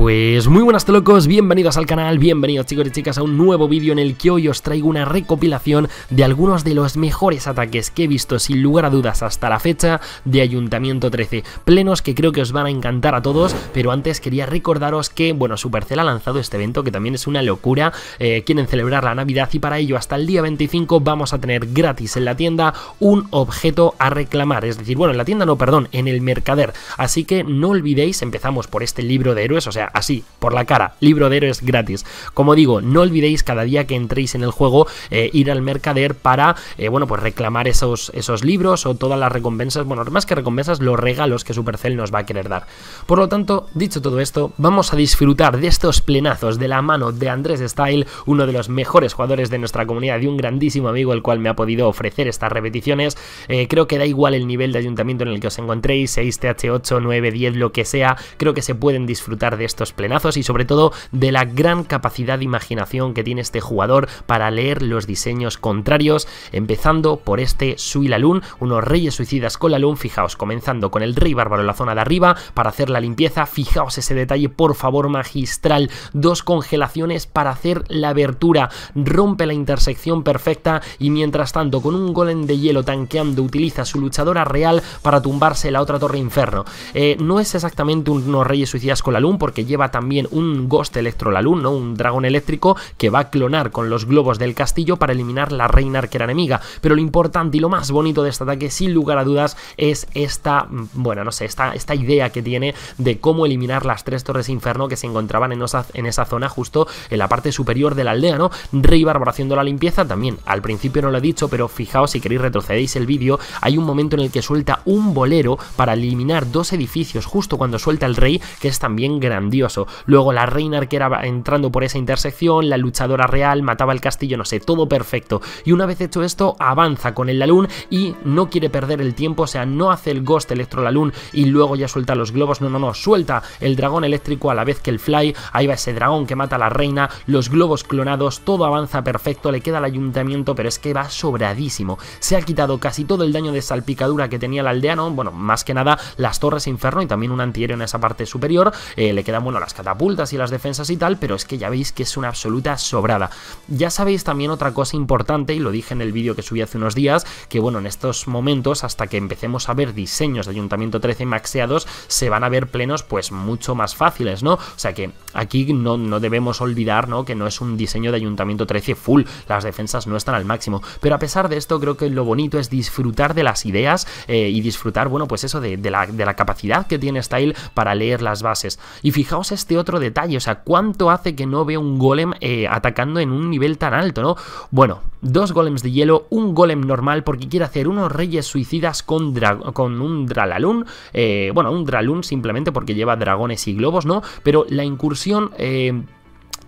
Pues muy buenas locos, bienvenidos al canal, bienvenidos chicos y chicas a un nuevo vídeo en el que hoy os traigo una recopilación de algunos de los mejores ataques que he visto sin lugar a dudas hasta la fecha de Ayuntamiento 13, plenos que creo que os van a encantar a todos, pero antes quería recordaros que, bueno, Supercell ha lanzado este evento que también es una locura, eh, quieren celebrar la Navidad y para ello hasta el día 25 vamos a tener gratis en la tienda un objeto a reclamar, es decir, bueno, en la tienda no, perdón, en el mercader, así que no olvidéis, empezamos por este libro de héroes, o sea, así, por la cara. Libro de héroes gratis. Como digo, no olvidéis cada día que entréis en el juego eh, ir al mercader para, eh, bueno, pues reclamar esos, esos libros o todas las recompensas, bueno, más que recompensas, los regalos que Supercell nos va a querer dar. Por lo tanto, dicho todo esto, vamos a disfrutar de estos plenazos de la mano de Andrés Style, uno de los mejores jugadores de nuestra comunidad y un grandísimo amigo el cual me ha podido ofrecer estas repeticiones. Eh, creo que da igual el nivel de ayuntamiento en el que os encontréis, 6TH8, 9, 10, lo que sea, creo que se pueden disfrutar de esto plenazos y sobre todo de la gran capacidad de imaginación que tiene este jugador para leer los diseños contrarios, empezando por este Suilalun, unos reyes suicidas con la lun, fijaos, comenzando con el rey bárbaro en la zona de arriba para hacer la limpieza, fijaos ese detalle por favor magistral, dos congelaciones para hacer la abertura, rompe la intersección perfecta y mientras tanto con un golem de hielo tanqueando utiliza su luchadora real para tumbarse la otra torre inferno. Eh, no es exactamente unos reyes suicidas con la lun porque lleva también un Ghost la ¿no? un dragón eléctrico que va a clonar con los globos del castillo para eliminar la reina arquera enemiga. Pero lo importante y lo más bonito de este ataque, sin lugar a dudas, es esta, mm, bueno, no sé, esta, esta idea que tiene de cómo eliminar las tres torres inferno que se encontraban en esa, en esa zona justo en la parte superior de la aldea, Rey Bárbaro haciendo la limpieza también. Al principio no lo he dicho, pero fijaos si queréis retrocedéis el vídeo, hay un momento en el que suelta un bolero para eliminar dos edificios justo cuando suelta el rey, que es también grandioso Luego la reina era entrando por esa intersección, la luchadora real mataba el castillo, no sé, todo perfecto. Y una vez hecho esto, avanza con el Lalun y no quiere perder el tiempo, o sea, no hace el Ghost Electro Lalun y luego ya suelta los globos, no, no, no, suelta el dragón eléctrico a la vez que el Fly, ahí va ese dragón que mata a la reina, los globos clonados, todo avanza perfecto, le queda al ayuntamiento, pero es que va sobradísimo. Se ha quitado casi todo el daño de salpicadura que tenía el aldeano, bueno, más que nada las torres inferno y también un antihéroe en esa parte superior, eh, le queda muy bueno, las catapultas y las defensas y tal, pero es que ya veis que es una absoluta sobrada. Ya sabéis también otra cosa importante, y lo dije en el vídeo que subí hace unos días, que bueno, en estos momentos, hasta que empecemos a ver diseños de Ayuntamiento 13 maxeados, se van a ver plenos pues mucho más fáciles, ¿no? O sea que aquí no, debemos olvidar, ¿no? Que no es un diseño de Ayuntamiento 13 full, las defensas no están al máximo, pero a pesar de esto creo que lo bonito es disfrutar de las ideas eh, y disfrutar, bueno, pues eso la, de la capacidad que tiene Style para leer las bases. Y fijaos este otro detalle, o sea, cuánto hace que no vea un golem eh, atacando en un nivel tan alto, ¿no? Bueno, dos golems de hielo, un golem normal, porque quiere hacer unos reyes suicidas con, con un Dralalun, eh, bueno, un Dralun simplemente porque lleva dragones y globos, ¿no? Pero la incursión... Eh,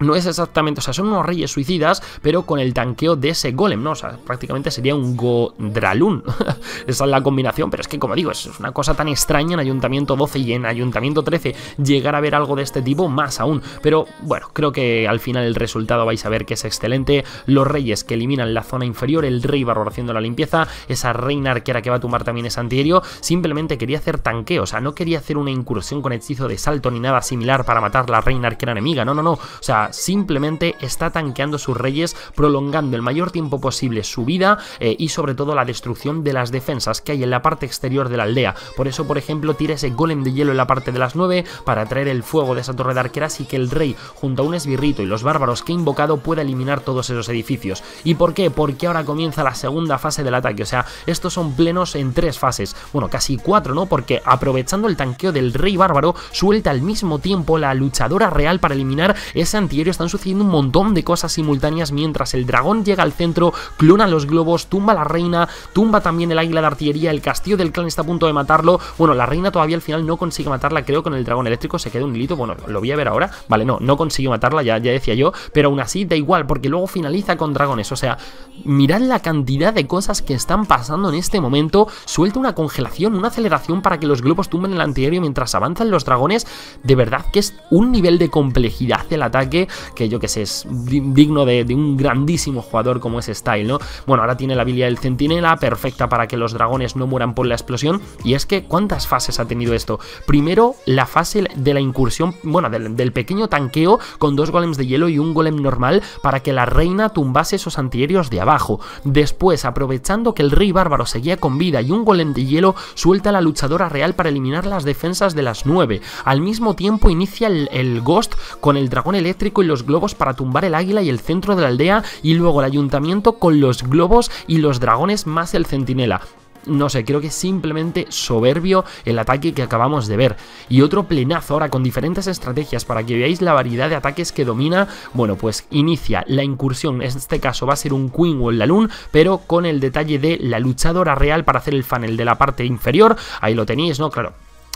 no es exactamente, o sea, son unos reyes suicidas, pero con el tanqueo de ese golem, ¿no? O sea, prácticamente sería un Godralun. Esa es la combinación, pero es que, como digo, es una cosa tan extraña en Ayuntamiento 12 y en Ayuntamiento 13 llegar a ver algo de este tipo, más aún. Pero bueno, creo que al final el resultado vais a ver que es excelente. Los reyes que eliminan la zona inferior, el rey barro haciendo la limpieza, esa reina arquera que va a tumbar también ese antihéroe, Simplemente quería hacer tanqueo, o sea, no quería hacer una incursión con hechizo de salto ni nada similar para matar la reina arquera enemiga, no, no, no. O sea, simplemente está tanqueando sus reyes, prolongando el mayor tiempo posible su vida eh, y sobre todo la destrucción de las defensas que hay en la parte exterior de la aldea. Por eso, por ejemplo, tira ese golem de hielo en la parte de las 9 para traer el fuego de esa torre de arqueras y que el rey, junto a un esbirrito y los bárbaros que ha invocado, pueda eliminar todos esos edificios. ¿Y por qué? Porque ahora comienza la segunda fase del ataque, o sea, estos son plenos en tres fases, bueno, casi cuatro, ¿no? Porque aprovechando el tanqueo del rey bárbaro, suelta al mismo tiempo la luchadora real para eliminar esa están sucediendo un montón de cosas simultáneas mientras el dragón llega al centro, clona los globos, tumba la reina, tumba también el águila de artillería, el castillo del clan está a punto de matarlo. Bueno, la reina todavía al final no consigue matarla, creo, con el dragón eléctrico, se queda un hilito. Bueno, lo voy a ver ahora. Vale, no, no consigue matarla, ya, ya decía yo, pero aún así da igual, porque luego finaliza con dragones. O sea, mirad la cantidad de cosas que están pasando en este momento. Suelta una congelación, una aceleración para que los globos tumben el antiaéreo mientras avanzan los dragones. De verdad que es un nivel de complejidad el ataque que yo que sé, es digno de, un grandísimo jugador como es Style, ¿no? Bueno, ahora tiene la habilidad del centinela, perfecta para que los dragones no mueran por la explosión. Y es que, ¿cuántas fases ha tenido esto? Primero, la fase de la incursión, bueno, del, pequeño tanqueo con dos golems de hielo y un golem normal para que la reina tumbase esos antiaéreos de abajo. Después, aprovechando que el rey bárbaro seguía con vida y un golem de hielo, suelta a la luchadora real para eliminar las defensas de las nueve. Al mismo tiempo, inicia el Ghost con el dragón eléctrico y los globos para tumbar el águila y el centro de la aldea y luego el ayuntamiento con los globos y los dragones más el centinela no sé, creo que es simplemente soberbio el ataque que acabamos de ver. Y otro plenazo ahora con diferentes estrategias para que veáis la variedad de ataques que domina. Bueno, pues inicia la incursión, en este caso va a ser un Queen o la luna pero con el detalle de la luchadora real para hacer el funnel de la parte inferior. Ahí lo tenéis, ¿no? Claro,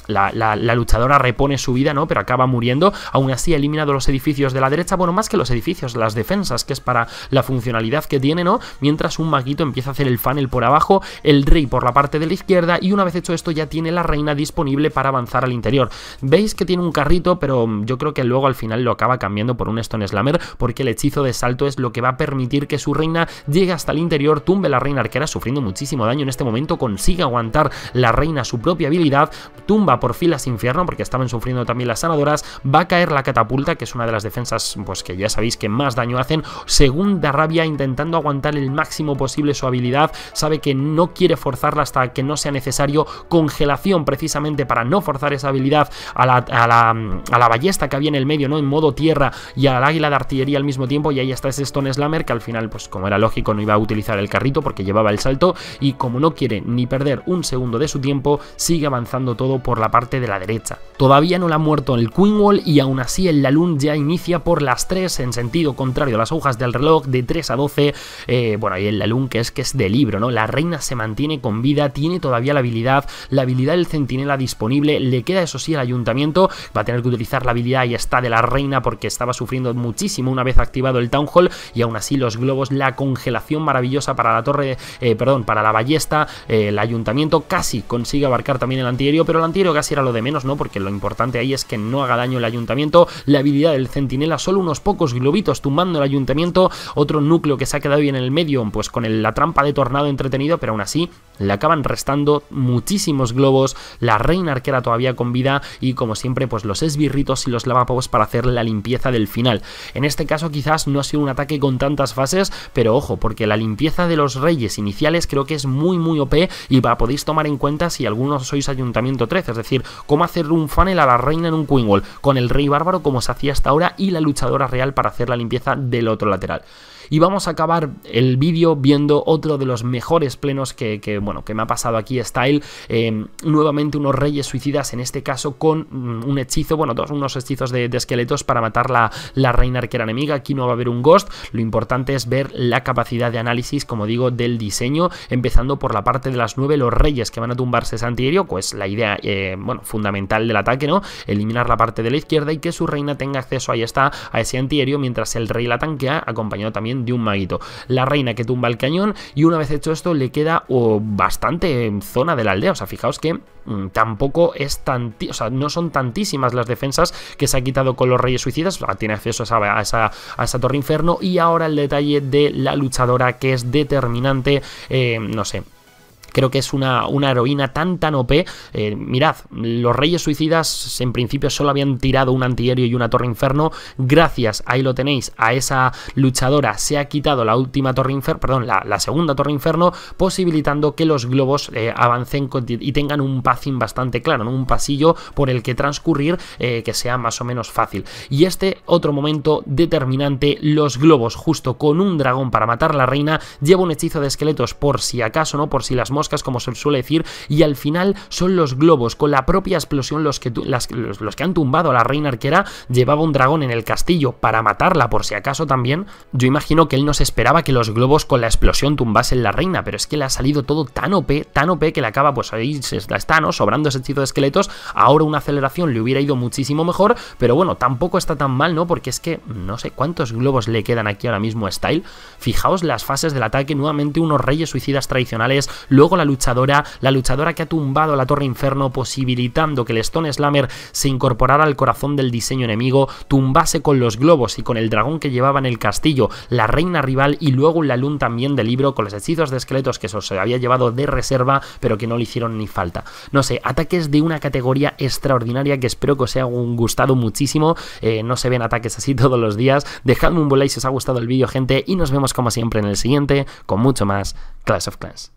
la, luchadora repone su vida, ¿no? Pero acaba muriendo. Aún así, ha eliminado los edificios de la derecha. Bueno, más que los edificios, las defensas, que es para la funcionalidad que tiene, ¿no? Mientras un maguito empieza a hacer el funnel por abajo, el rey por la parte de la izquierda. Y una vez hecho esto, ya tiene la reina disponible para avanzar al interior. Veis que tiene un carrito, pero mm, yo creo que luego al final lo acaba cambiando por un Stone Slammer, porque el hechizo de salto es lo que va a permitir que su reina llegue hasta el interior, tumbe la reina arquera, sufriendo muchísimo daño en este momento, consigue aguantar la reina su propia habilidad, tumba por filas infierno, porque estaban sufriendo también las sanadoras, va a caer la catapulta, que es una de las defensas, pues que ya sabéis que más daño hacen, segunda rabia intentando aguantar el máximo posible su habilidad, sabe que no quiere forzarla hasta que no sea necesario, congelación precisamente para no forzar esa habilidad a la, a la ballesta que había en el medio, ¿no? En modo tierra y al águila de artillería al mismo tiempo, y ahí está ese Stone Slammer que al final, pues como era lógico, no iba a utilizar el carrito porque llevaba el salto, y como no quiere ni perder un segundo de su tiempo, sigue avanzando todo por la parte de la derecha. Todavía no la ha muerto el Queenwall y aún así el Lalun ya inicia por las 3 en sentido contrario a las hojas del reloj de 3 a 12. Eh, bueno, y el Lalun que es que es de libro, ¿no? La reina se mantiene con vida, tiene todavía la habilidad, la habilidad del centinela disponible, le queda eso sí al ayuntamiento, va a tener que utilizar la habilidad y está de la reina porque estaba sufriendo muchísimo una vez activado el Town Hall y aún así los globos, la congelación maravillosa para la torre, eh, perdón, para la ballesta, eh, el ayuntamiento casi consigue abarcar también el antierio, pero el anterior casi era lo de menos, ¿no? Porque lo importante ahí es que no haga daño el ayuntamiento. La habilidad del centinela, solo unos pocos globitos tumbando el ayuntamiento. Otro núcleo que se ha quedado bien en el medio, pues con la trampa de tornado entretenido, pero aún así le acaban restando muchísimos globos, la reina arquera todavía con vida y como siempre pues los esbirritos y los lavapobos para hacer la limpieza del final. En este caso quizás no ha sido un ataque con tantas fases, pero ojo, porque la limpieza de los reyes iniciales creo que es muy muy OP y va, podéis tomar en cuenta si algunos sois ayuntamiento 13, es decir, cómo hacer un funnel a la reina en un queenwall con el rey bárbaro como se hacía hasta ahora y la luchadora real para hacer la limpieza del otro lateral. Y vamos a acabar el vídeo viendo otro de los mejores plenos que, bueno, que me ha pasado aquí Style. Eh, nuevamente unos reyes suicidas, en este caso con mm, un hechizo, bueno, todos unos hechizos de, esqueletos para matar la, la, reina arquera enemiga. Aquí no va a haber un ghost. Lo importante es ver la capacidad de análisis, como digo, del diseño, empezando por la parte de las nueve los reyes que van a tumbarse ese antiaéreo, pues la idea, eh, bueno, fundamental del ataque, ¿no? Eliminar la parte de la izquierda y que su reina tenga acceso, ahí está, a ese antiaéreo, mientras el rey la tanquea, acompañado también de un maguito. La reina que tumba el cañón y una vez hecho esto le queda bastante zona de la aldea. O sea, fijaos que mm, tampoco es tan... O sea, no son tantísimas las defensas que se ha quitado con los reyes suicidas. Ah, tiene acceso a esa, a, esa, torre inferno y ahora el detalle de la luchadora que es determinante. Eh, no sé, creo que es una, una heroína tan, tan OP. Eh, mirad, los Reyes Suicidas en principio solo habían tirado un antiaéreo y una torre inferno. Gracias, ahí lo tenéis, a esa luchadora se ha quitado la última torre inferno, perdón, la, segunda torre inferno, posibilitando que los globos eh, avancen y tengan un passing bastante claro, un pasillo por el que transcurrir eh, que sea más o menos fácil. Y este otro momento determinante, los globos, justo con un dragón para matar a la reina, lleva un hechizo de esqueletos por si acaso, ¿no? Por si las moscas como se suele decir, y al final son los globos, con la propia explosión los que, los, que han tumbado a la reina arquera, llevaba un dragón en el castillo para matarla por si acaso también. Yo imagino que él no se esperaba que los globos con la explosión tumbasen la reina, pero es que le ha salido todo tan OP, tan OP que la acaba, pues ahí se está, ¿no? Sobrando ese hechizo de esqueletos, ahora una aceleración le hubiera ido muchísimo mejor, pero bueno, tampoco está tan mal, ¿no? Porque es que no sé cuántos globos le quedan aquí ahora mismo a Style. Fijaos las fases del ataque, nuevamente unos reyes suicidas tradicionales, luego la luchadora, la luchadora que ha tumbado la Torre Inferno, posibilitando que el Stone Slammer se incorporara al corazón del diseño enemigo, tumbase con los globos y con el dragón que llevaba en el castillo, la reina rival y luego un luna también del libro con los hechizos de esqueletos que se había llevado de reserva, pero que no le hicieron ni falta. No sé, ataques de una categoría extraordinaria que espero que os haya gustado muchísimo. Eh, no se ven ataques así todos los días. Dejadme un like si os ha gustado el vídeo, gente, y nos vemos como siempre en el siguiente con mucho más Clash of Clans.